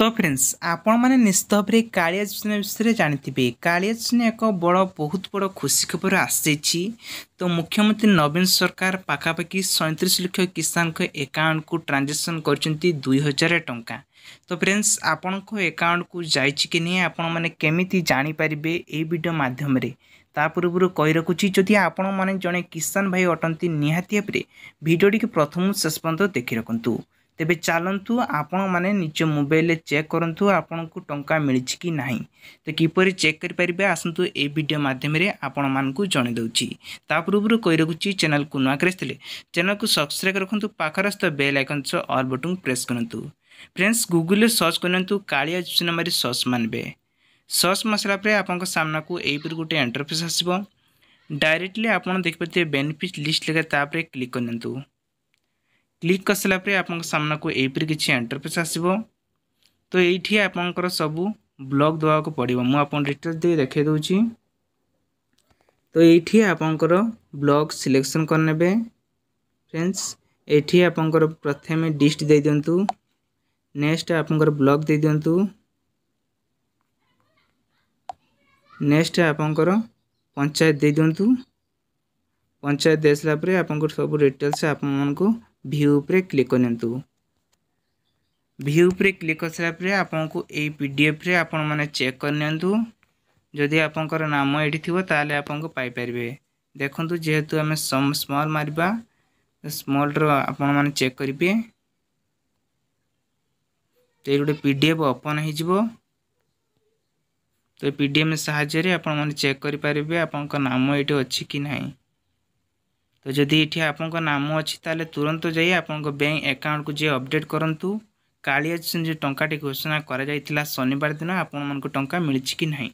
তো ଫ୍ରେଣ୍ଡସ୍ ଆପଣମାନେ ନିଶ୍ଚିତ ଭାବରେ କାଳିଆ ଯୋଜନା ବିଷୟରେ ଜାଣିଥିବେ କାଳିଆ ଯୋଜନା ଏକ ବଡ଼ ବହୁତ ବଡ଼ ଖୁସି ଖବର ଆସିଯାଇଛି ତ ମୁଖ୍ୟମନ୍ତ୍ରୀ ନବୀନ ସରକାର ପାଖାପାଖି ସଇଁତିରିଶ ଲକ୍ଷ କିଷାନଙ୍କ ଏକାଉଣ୍ଟକୁ ଟ୍ରାଞ୍ଜାକ୍ସନ୍ କରିଛନ୍ତି ଦୁଇ ହଜାର ଟଙ୍କା ତ ଫ୍ରେଣ୍ଡସ୍ ଆପଣଙ୍କ ଏକାଉଣ୍ଟକୁ ଯାଇଛି କି ନାହିଁ ଆପଣମାନେ କେମିତି ଜାଣିପାରିବେ ଏହି ଭିଡ଼ିଓ ମାଧ୍ୟମରେ ତା ପୂର୍ବରୁ କହି ରଖୁଛି ଯଦି ଆପଣମାନେ ଜଣେ କିଷାନ ଭାଇ ଅଟନ୍ତି ନିହାତି ଭାବରେ ଭିଡ଼ିଓଟିକୁ ପ୍ରଥମରୁ ଶେଷ ପର୍ଯ୍ୟନ୍ତ ଦେଖି ରଖନ୍ତୁ ତେବେ ଚାଲନ୍ତୁ ଆପଣମାନେ ନିଜ ମୋବାଇଲରେ ଚେକ୍ କରନ୍ତୁ ଆପଣଙ୍କୁ ଟଙ୍କା ମିଳିଛି କି ନାହିଁ ତ କିପରି ଚେକ୍ କରିପାରିବେ ଆସନ୍ତୁ ଏହି ଭିଡ଼ିଓ ମାଧ୍ୟମରେ ଆପଣମାନଙ୍କୁ ଜଣାଇ ଦେଉଛି ତା ପୂର୍ବରୁ କହି ରଖୁଛି ଚ୍ୟାନେଲକୁ ନୂଆ ଆସିଥିଲେ ଚ୍ୟାନେଲକୁ ସବସ୍କ୍ରାଇବ୍ ରଖନ୍ତୁ ପାଖରେ ଆସୁଥିବା ବେଲ୍ ଆଇକନ୍ ସହ ଅଲ୍ ବଟନ୍ ପ୍ରେସ୍ କରନ୍ତୁ ଫ୍ରେଣ୍ଡସ୍ ଗୁଗୁଲରେ ସର୍ଚ୍ଚ କରିନିଅନ୍ତୁ କାଳିଆ ଯୋଜନା ମାରି ସର୍ଚ୍ଚ ମାନିବେ ସର୍ଚ୍ଚ ମାସିଲା ପରେ ଆପଣଙ୍କ ସାମ୍ନାକୁ ଏହିପରି ଗୋଟେ ଇଣ୍ଟରଫେସ୍ ଆସିବ ଡାଇରେକ୍ଟଲି ଆପଣ ଦେଖିପାରୁଥିବେ ବେନିଫିଟ୍ ଲିଷ୍ଟ ଲେଖା ତାପରେ କ୍ଲିକ୍ କରିନିଅନ୍ତୁ ক্লিক করেসারাপরে আপনার সামনাকু এইপরি কিছু ইন্টারফেস আসব তো এইটি আপনার সবু ব্লক দেওয়া পড়ব মু আপনার ডিটেলস দিয়ে দেখাই দেছি তো এইটি আপনার ব্লক সিলেকশন করে নেবে ফ্রেন্ডস এটি আপনার প্রথমে ডিস্ট দিয়ে দিও নেক্সট আপনার ব্লক দিয়ে দিও নেক্সট আপনার পঞ্চায়েত দিয়ে দিও পঞ্চায়েত দিয়ে সারাপরে আপনার সব ডিটেলস আপনার ଭିୟୁ ଉପରେ କ୍ଲିକ୍ କରନ୍ତୁ ଭିୟୁ ଉପରେ କ୍ଲିକ୍ କରିସାରିଲା ପରେ ଆପଣଙ୍କୁ ଏଇ ପିଡ଼ିଏଫ୍ରେ ଆପଣମାନେ ଚେକ୍ କରିନିଅନ୍ତୁ ଯଦି ଆପଣଙ୍କର ନାମ ଏଠି ଥିବ ତାହେଲେ ଆପଣଙ୍କୁ ପାଇପାରିବେ ଦେଖନ୍ତୁ ଯେହେତୁ ଆମେ ସ୍ମଲ୍ ମାରିବା ସ୍ମଲ୍ର ଆପଣମାନେ ଚେକ୍ କରିବେ ତ ଏଇ ଗୋଟେ ପି ଡି ଏଫ୍ ଓପନ୍ ହୋଇଯିବ ତ ପି ଡି ଏଫ୍ ସାହାଯ୍ୟରେ ଆପଣମାନେ ଚେକ୍ କରିପାରିବେ ଆପଣଙ୍କ ନାମ ଏଠି ଅଛି କି ନାହିଁ তো ଯଦି ଏଠି ଆପଣଙ୍କ ନାମ ଅଛି ତାହେଲେ ତୁରନ୍ତ ଯାଇ ଆପଣଙ୍କ ବ୍ୟାଙ୍କ ଆକାଉଣ୍ଟକୁ ଯାଇ ଅପଡ଼େଟ୍ କରନ୍ତୁ କାଳିଆ ଯେଉଁ ଟଙ୍କାଟି ଘୋଷଣା କରାଯାଇଥିଲା ଶନିବାର ଦିନ ଆପଣମାନଙ୍କୁ ଟଙ୍କା ମିଳିଛି କି ନାହିଁ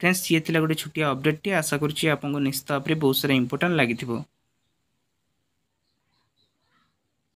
ଫ୍ରେଣ୍ଡସ୍ ଇଏ ଥିଲା ଗୋଟେ ଛୋଟିଆ ଅପଡ଼େଟ୍ଟି ଆଶା କରୁଛି ଆପଣଙ୍କୁ ନିଶ୍ଚିତ ଭାବରେ ବହୁତ ସାରା ଇମ୍ପୋର୍ଟାଣ୍ଟ ଲାଗିଥିବ